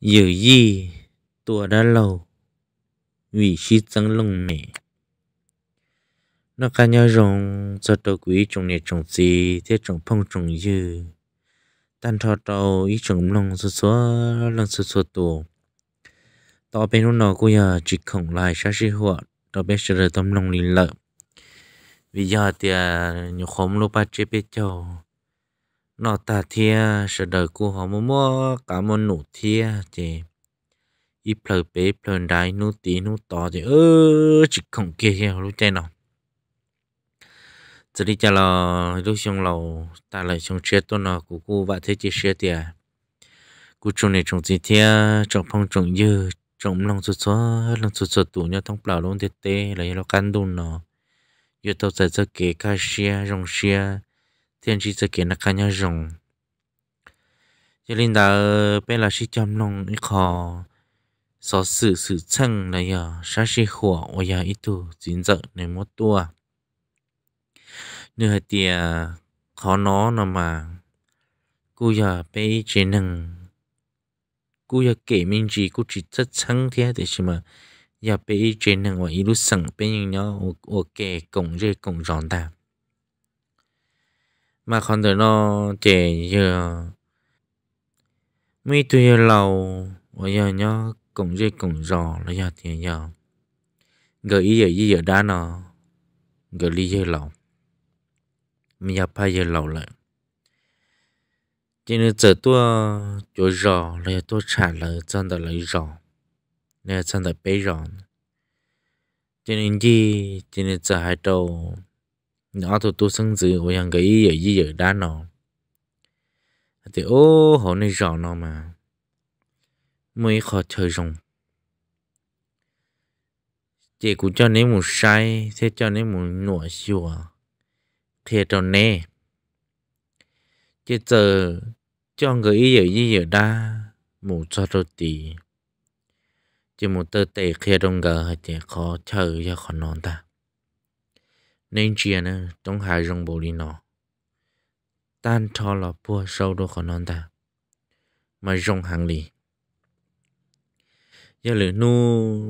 Giờ gì tùa đã lâu Vì xí tăng lông mẹ Nó cả nhau rộng Cho tổ quý trồng này trồng gì Thế trồng phong trồng dư Tàn thọ đầu ý trồng lông số số Lông số số tù Tỏ bên lúc nào cô giờ chỉ khổng lại xa xí hộ Tỏ bên sẽ rời tâm lông lì lợi Vì giờ thì à, nhiều khóm lô ba chế bế châu nó ta thia sợ đời cô họ mua mua cả một nụ thia chị ít phơi bé phơi đại nụ tí nụ to chị ơ chỉ không kia hiểu lúc chơi nào giờ đi chơi là lúc xong lầu ta lại xong chơi tôi nó của cô và thế chị chết tiệt cô chồng này chồng gì thia chồng phong chồng dư chồng lòng sụt sụt lòng sụt sụt tủ nhau thông bảo luôn tê tê lấy nó căn đun nó yêu tao sẽ sẽ kể ca xe, rong xe tiền chỉ sẽ kiện là cá nhân dùng cho nên là bây là chỉ chăm nông ít khó so sự sự chân này giờ sa sĩ khổ và nhà ít tu chính dợ này một tua nửa tiề khó nó nó mà cô giờ bây chế năng cô giờ kể mình chỉ cô chỉ rất chân thế để chứ mà giờ bây chế năng và ít lúc sẵn bây giờ nó ok cổng rơi cổng ròn tạm mà còn từ nó trẻ giờ mi tuy lâu, bây giờ nhá cũng dễ cũng giò là giờ thì giờ gợi ý giờ ý giờ đã nó gợi lý giờ lâu, mi giờ phải giờ lâu lại chỉ nên giờ tua chỗ giò là tua trả lời chân là lấy giò nên chân là bế giò cho nên gì cho nên giờ hai đầu nó tôi tôi sinh dự hồi hàng cái giờ gì giờ đã nọ thì ô họ này rõ nó mà mới khó chơi rồng chỉ cũng cho nên một sai thế cho nên một nổi xùa thế cho nè chị giờ cho người giờ gì giờ đã một cho đôi tí chỉ một tơ tệ kia đông gờ hay chỉ khó chờ cho khó non ta nên chia nè trong hai rong bồ đi nọ tan cho là bùa sâu đồ khó non ta mà rong hàng lì giờ lửa nu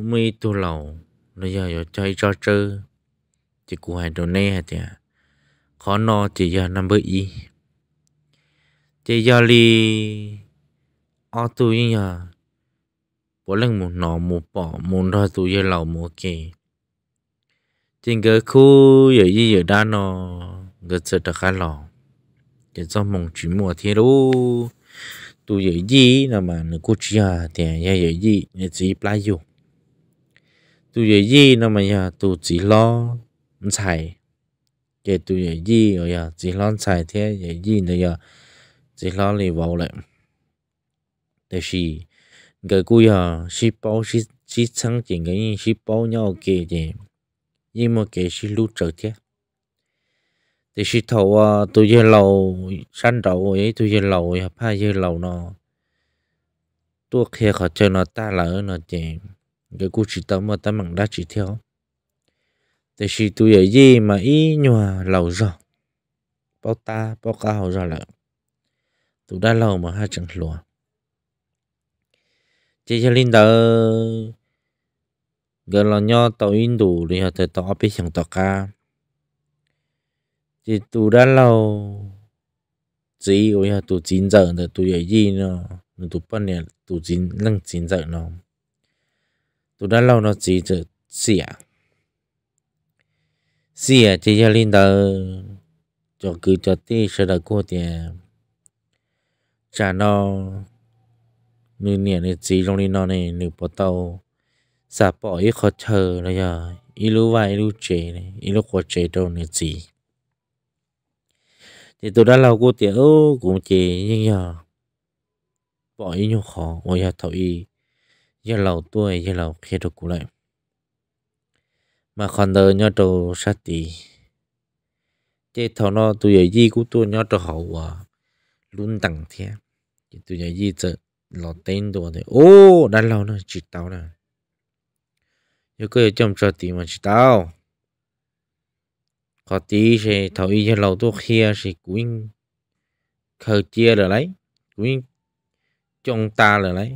mi tu lầu nó giờ giờ chơi cho chơi chỉ cú hai đồ nè hả tiệt khó nọ chỉ giờ năm bữa y chỉ giờ lì ở tu như giờ bố lần một nọ một bỏ một ra tu giờ lầu một kỳ chính cái khu ở gì ở đa nó người sự đặc khá lò để cho mong chỉ mùa thế đó tu ở gì là mà người cô chia tiền, nhà ở gì người chỉ play dù tu giờ gì là mà nhà tu chỉ lo xài cái tu ở gì ở nhà chỉ lo xài thế ở gì nữa nhà chỉ lo lì vào lại để là người cú giờ ship bao ship ship sang tiền cái ship bao nhau kia tiền nhưng mà kể sĩ lũ trở chứ thì sĩ thầu à, tôi dây lầu săn đầu ấy tôi dây lầu ấy hợp hai dây lầu nó tôi kia khỏi chơi nó ta là nó chỉ cái cú chỉ tấm mà ta mặn đá chỉ theo thì sĩ tôi ở gì mà ý nhòa lầu rồi bao ta bao cao rồi là tôi đã lầu mà hai chẳng lùa chỉ cho linh đờ giờ là nho tàu in đủ thì họ tới tàu bị chẳng tàu ca thì tù đã lâu chỉ ôi họ tù chín giờ thì tù dậy gì nó tù bận nè tù chín lăng chín giờ nó tù đã lâu nó chỉ giờ xỉa xỉa thì cho linh tờ cho cứ cho tí sợ đợi cô thì trả nó nửa nè nửa chỉ trong linh nó này nửa bỏ đầu giả bỏ ý khó thờ là giờ ý lú vai ý này ý lú khó chế đâu gì thì tôi đã lâu cô tiệt ô cũng nhưng giờ bỏ ý khó ôi giờ thầu giờ lâu tuổi giờ lâu khi được cụ lại mà còn đời nhau đồ sát tì chế thầu nó tôi giờ gì của tôi nhau đồ hậu à luôn tặng thế tôi giờ gì giờ lọt tên đồ thì ô đã lâu nó chỉ tao này 有个叫着地嘛知道，có tí thì thổi cho lầu tôi kia thì cũng khờ chia rồi lấy cũng trong ta rồi lấy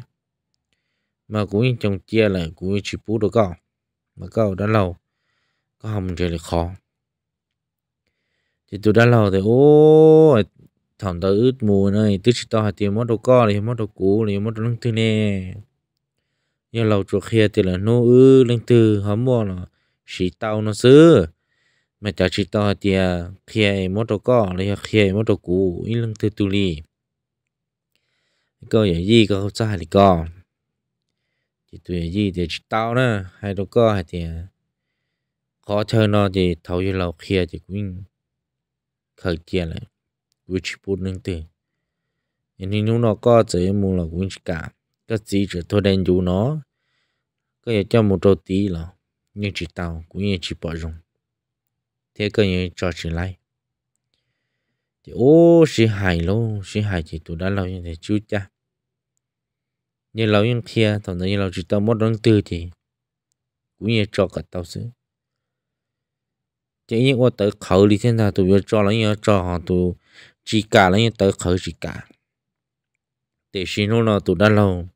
mà cũng trong chia là cũng chỉ bú được con mà câu đã lâu có hồng thì là khó thì tôi đã lâu thì ô thằng ta ướt mùa này tức chỉ tao hạt tiền mất đồ co thì mất đồ cũ thì mất đồ nông thứ nè nhưng lâu chuột kia thì là nô ư lên từ hóm mua là chỉ tao nó xứ mà chả chỉ tao thì kia mất đồ cỏ lấy kia mất đồ cũ in lên từ tu li câu gì gì câu sai thì có thì tụi gì thì chỉ tao nữa hay đồ cỏ hay thì à, khó chơi nó thì thấu như lâu kia thì cũng khởi kia lại which put lên từ nên lúc nó có chơi mua là cũng chỉ cả các gì chỉ thôi đen dù nó cái cho một trâu tí là nhưng chỉ tàu cũng như chỉ bỏ rồng thế cái như cho chỉ lại thì ô sĩ hài luôn, sĩ hài chỉ tụi đã lâu như thế chú cha như lâu như kia thằng nó như lâu chỉ tao một đón tư thì cũng như cho cả tao xứ chỉ như qua tới khẩu đi thế nào tụi cho là như cho họ tôi chỉ cả là như tới khẩu chỉ cả thì xin nó là tụi đã lâu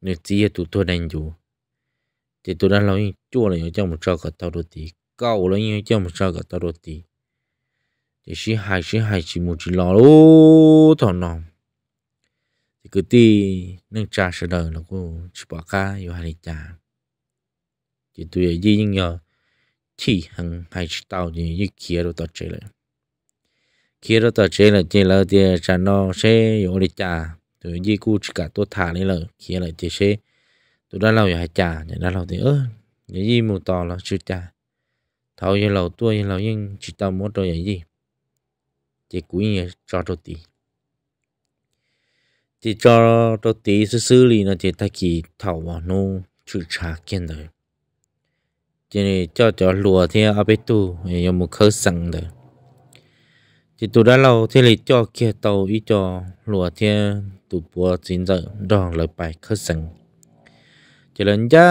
nên chỉ là tụi tôi đánh chú, thì tụi đã lâu chua là nhớ cho một trò cả tao đôi tí cầu là nhớ cho một trò cả tao đôi tí thì xin hai xin hai chỉ một chỉ lo lố thọ nòng thì cứ tí nâng trà sẽ đời là cô chỉ bỏ cả yêu hai cha, thì tụi ở dưới nhưng chỉ hàng hai chỉ tao thì như kia rồi tao chơi lại kia rồi tao chơi là chơi là thì cha nó sẽ yêu đi cha ตัวยี่กูจิกาตัวถานี่เลยเขียนเลยเจเชตัวด้านเราอย่าให้จ่าเนี่ยด้านเรา thì เอออย่ายี่มูต่อเราชื่อจ่าเท่ายังเราตัวยังเรายังจิตตามดตัวอย่างยี่เจกุ้ยเนี่ยจอตัวตีเจจอตัวตีซื่อๆเลยนะเจตะกี้เท่าว่านู้ชื่อชาเก่งเลยเจเนี่ยเจ้าจอหลัวที่เอาไปตู้ยังมุขสั่งเลย chỉ tụ đã lâu thế là cho kia tàu ý cho lùa thế tụ bùa chín giờ đòn lời bài khơi sừng chỉ lần ra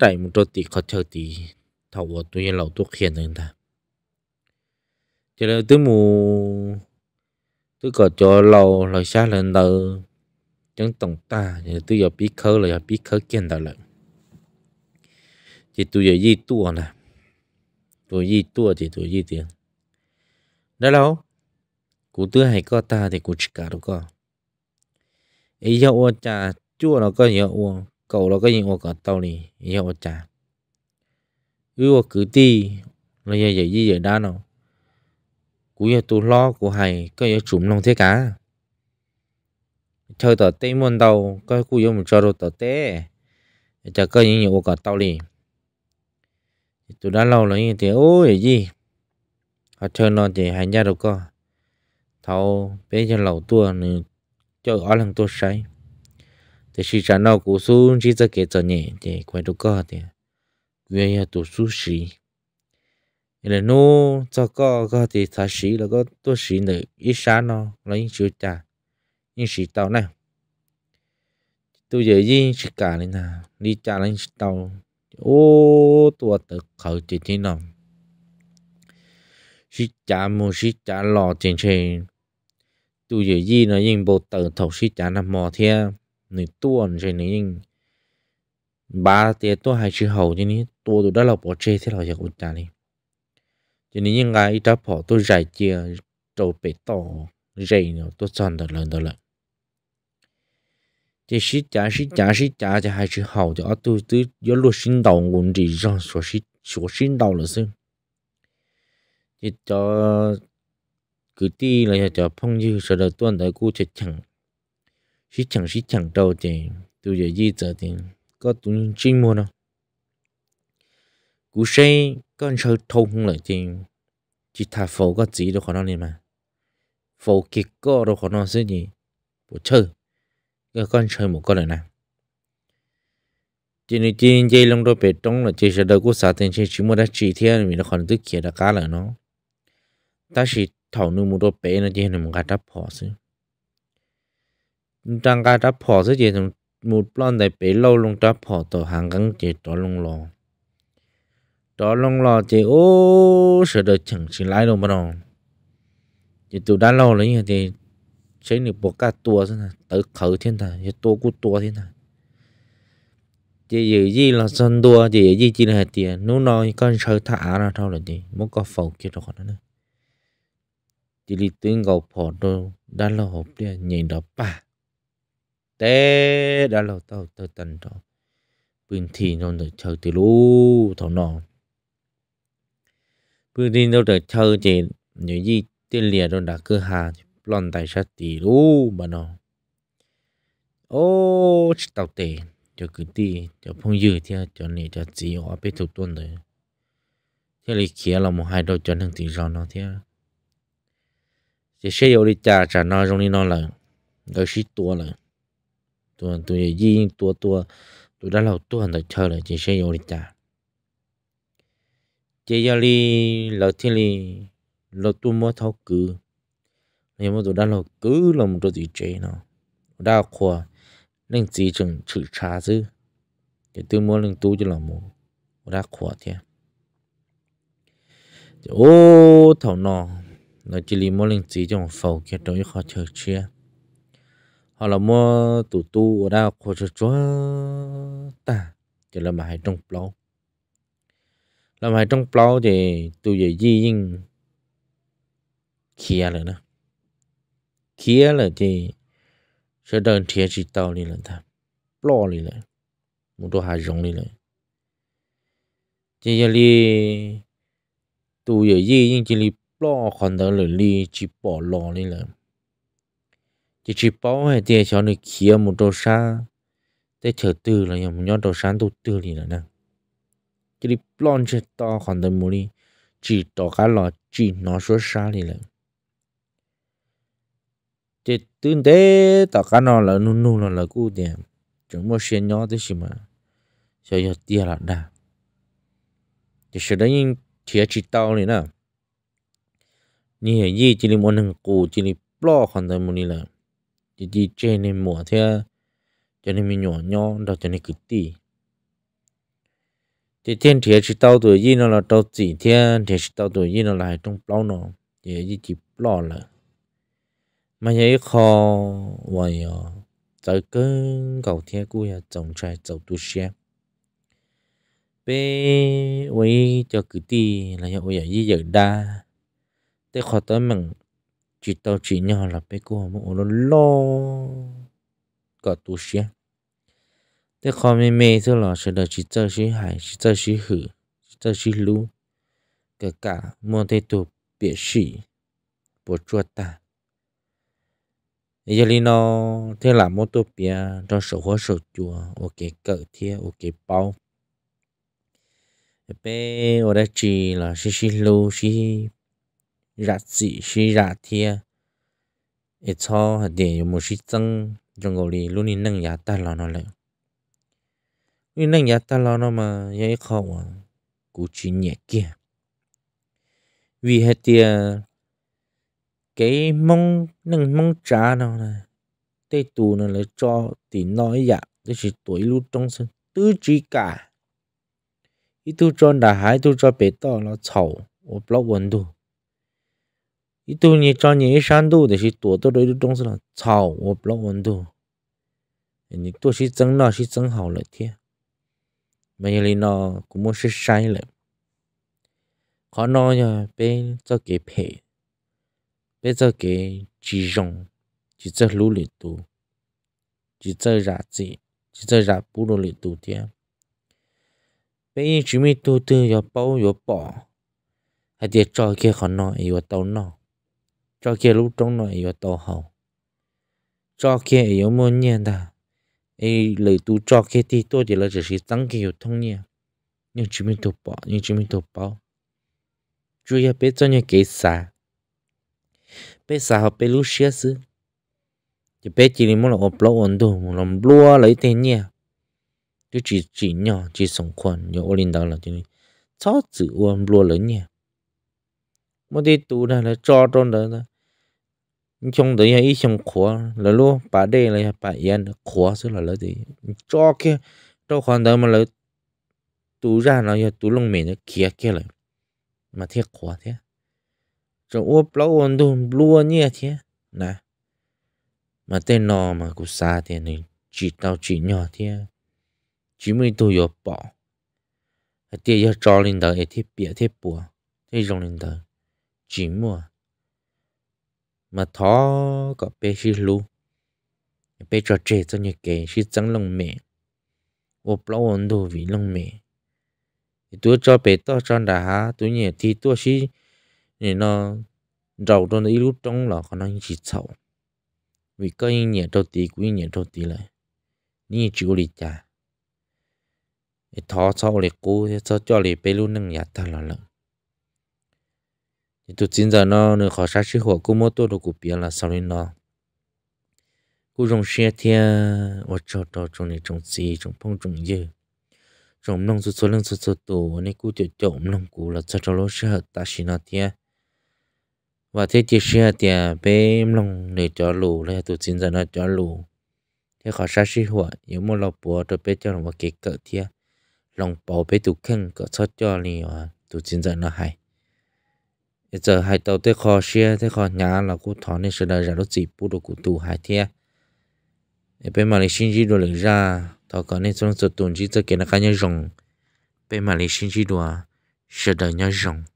đại một đôi tì khó chơi tì thầu của tụi lâu tôi khiển nên ta chỉ là tứ mù tứ có cho lâu lời xa lần đầu chẳng tổng ta thì tứ giờ biết khơi là giờ biết khơi kiện đạo lận chỉ tụi giờ gì tua nè tụi gì tua thì tụi gì tiền đâu cú tư hay có ta thì cú chỉ cả đâu có ý giờ ô cha chua nó có nhiều ô cậu nó có nhiều ô cả tàu này ý giờ ô cha ư ô cứ ti nó giờ giờ gì giờ đa nó cú giờ tu lo cú hay có giờ chụm lòng thế cả chơi tờ tê môn đầu có cú giờ một cho đồ tờ tê chả có những nhiều ô cả tàu này tôi đã lâu rồi thế ôi gì họ chơi nó chỉ hai nhà đâu có thâu bé cho lẩu tua này cho ở làm tua say thì chỉ trả nó cũng xuống chỉ cho kể cho nhẹ thì quay đâu có thì về nhà tu sushi nên nó cho có có thì thà sĩ là có tu sĩ để ít sáng nó lấy chữ trà nhưng sĩ tàu này tôi giờ gì chỉ cả này nè đi trả lên tàu ô tua tự khởi chỉ thế nào sĩ chả mù sĩ chả lò trên trên tu giờ gì nó nhưng bộ tử thọc sĩ chả nằm mò thế người tuôn trên này nhưng ba tiệt tôi hai chữ hầu cho nên tôi đó là bỏ chê thế là giờ cũng trả đi cho nên nhưng ai đã họ tôi giải chia trâu bể tỏ dày nữa tôi chọn được lần đó lại chỉ sĩ chả sĩ chả sĩ chả cho hai chữ hầu cho tôi tôi do luật sinh đầu nguồn gì rồi số sĩ số sinh đầu là xưng chỉ cho cứ ti là cho phong như sợ đầu tuần tới cú chết chẳng xí chẳng xí chẳng đâu chứ, tôi giờ gì giờ thì có tôi chinh mua đâu cú xe con sơ thâu không lại thì chỉ thà phổ có gì đâu khó nói liền mà phổ kịch có đâu khó nói gì bộ chơi cái con chơi một con này nè chỉ nên chỉ dây lông đôi bể trống là chỉ sợ đầu cú xả tiền chỉ chỉ mua đã chỉ theo mình nó còn tức kia đã cá lại nó ta chỉ thảo nu một đôi bé nó chỉ là một cái đắp phò chứ trong cái đắp phò chứ chỉ một lần đại bé lâu luôn đắp phò tổ hàng gắn chỉ tổ lông lò tổ lông lò chỉ ô sợ đời chẳng chỉ lại đâu mà đâu chỉ tụ đã lâu rồi thì chế nụ bộ cả tua thế này tới khẩu thiên thà chỉ tua cú tua thiên thà chỉ dự gì là sân tua chỉ dự gì chỉ là tiền nô nói con sợ thả ra thôi là gì muốn có phẫu kia đâu nữa chỉ li tướng gầu phò đồ đã lo hộp đi nhìn đó bà té đã lo tao tao tần đó bình thì nó được chờ từ lú thằng nó bình thì nó được chờ chỉ nhiều gì tiền liền đó đã cứ hà lon tài sát tỷ lú mà nó ô tao tệ cho cứ đi cho phong dư thì cho này cho chỉ ở bên thủ tuần rồi thế là kia là một hai đôi cho thằng tỷ rau nó thế chỉ xe yêu đi cha trả nó trong đi nó là cái xí tua là tua tua gì tua tua tụi đã lâu tua hẳn chờ là chỉ xe yêu đi cha chỉ yêu đi lỡ thiên đi lỡ tua mua thao cứ nếu mà tụi đã lâu cứ là một đôi gì chơi nó đã khoa nên chỉ chừng chữ trà chứ thì tôi mua nên tu cho là một đã khoa thế ô thảo nọ nó chỉ li mua linh chỉ trong phầu kia trong khó chờ chia họ là mô tủ tu ở đâu khó chờ chúa ta chỉ là mà hay trong plau làm hay trong plau thì tôi về di nhưng kia rồi nè kia là thì sẽ đơn thiệt chỉ tàu đi là ta plau đi là một đôi hai rồng đi là chỉ là tôi về di nhưng chỉ là lo còn đỡ lời li chỉ bỏ lo đi là chỉ chỉ bỏ hay tiền cho nó kia một đồ sa để chờ từ là nhầm nhau đồ sáng tu từ đi là nè chỉ đi plon chết to còn đỡ mù đi chỉ to cá lò chỉ nó số sa đi là chỉ tương tế tao cá nó là nu nu là là cú tiền chúng mua xe nhỏ thế gì mà cho giờ tiền là đa chỉ sợ đấy nhưng thiệt chỉ tao này nè ni he yi chỉ lim onang cũ chỉ lim lo khăn tay muni là chỉ chỉ trên nên mua thế cho nên mình nhỏ nhỏ đó cho nên cứ tì thì thiên thế chỉ tao tuổi yi nó là tao chỉ thiên thế chỉ tao tuổi yi nó là trong lo nó thì yi chỉ lo là mà vậy khó vậy à tới cơn cầu thiên cũ ya trồng trái trồng tu xe bé với cho cứ tì là ya vậy yi giờ đa thế khó tới mình chỉ tao chỉ nhỏ là bé cô mà nó lo cả tu sĩ thế khó mê mê thế là sẽ đợi chỉ tao chỉ hải chỉ tao chỉ hử chỉ tao chỉ lú cả cả mua thế tu biệt sĩ bộ chua ta giờ nó thế là mua tu bia trong sổ hóa sổ chùa ok cỡ thế ok bao bé ở đây chỉ là xí xí lú xí rạt dị sĩ rạt thia ít cho để một sĩ tăng trong gò lì luôn đi nâng giá ta lo nó lại đi nâng giá ta lo nó mà dễ khó à cú chỉ nhẹ kia vì hết thì à, cái mong nâng mong trả nào này tây tù nó lại cho thì nói dạ cái chỉ tuổi lúc trong sân tứ chỉ cả ít tu cho đã hái tu cho bé to nó chầu ở block one tu 一度你找你一山度的是多多的种是了草，我不弄温度，你多是蒸了是蒸好了天，没有哩呢，估摸是晒了，可能呀被这给赔，被这给集中，就这路里多，就这啥子，就这啥部落里多天，被一直没多多要包要包，还得找给可能也要到那。cho kia lúc trong nội yếu tổ hậu cho kia yếu muốn nhiên ta ấy lấy tu cho kia thì tôi chỉ là chỉ là tăng kia yếu thông nhiên nhưng chỉ mình thuộc bỏ nhưng chỉ mình thuộc bỏ chú ý biết cho nhau kế xa bé xa họ bé lúc xia sư chỉ bé chỉ là muốn là ốp lỗ ổn đồ muốn làm lúa lấy tiền nhia chứ chỉ chỉ nhỏ chỉ sống khoản nhỏ linh đạo là chỉ chó chữ ôm lúa lấy nhia một đi tù này là cho trong đó chúng đấy hay trong khóa là lô bà đây là bà yên khóa số là lấy gì cho cái, cho khoản đó mà lấy tú ra nó giờ tú lông mềm nó kia kia lại mà thiết khóa thế trong ô bao ổn đồ lúa nhẹ thế nè mà tên nó mà cũng xa thế này chỉ tao chỉ nhỏ thế chỉ mới tôi giờ bỏ tiền giờ cho lên đời thì bịa thế bùa thế rong linh đời chỉ mua mà thó có bé xí lu bé cho trẻ cho nhà kể xí trắng lòng mẹ ô bao ổn đồ vì lòng mẹ tôi cho bé to cho đã há tôi nhẹ thì tôi xí nên nó đầu trong ý lúc trong là có năng chỉ sầu vì cái nhẹ đầu tí quý nhẹ đầu tí lại như chịu lý cha thó sau lại cố cho cho lại bé luôn năng nhà ta là lợn tụ chính giờ nó nửa khó sát chữ hộ cô mô tô đồ cụ bia là sau lên nó cô dùng xe thia ở chỗ đó trong này trong gì trong phong trong dư trong nông số số lượng số số tổ nên cô tiểu tiểu nông cụ là cho cho lô xe ta xin nó thia và thế thì xe thia bé nông để cho lù là tụ chính giờ nó cho lù thế khó sát chữ hộ nếu mà lọc bùa rồi bé cho nó một cái cỡ thia lòng bò bé tụ khăn cỡ cho cho liền à tụ chính giờ nó hay giờ hai tàu tới kho xe tới kho nhà là cũng thọ nên sẽ đợi ra nó chỉ bút được cụ tù hai để bên mà lấy sinh gì đồ lấy ra tàu có nên trong số tuần chỉ cho cái nó cá nhân rồng bên mà lấy sinh gì đồ à, sẽ đợi nhau rồng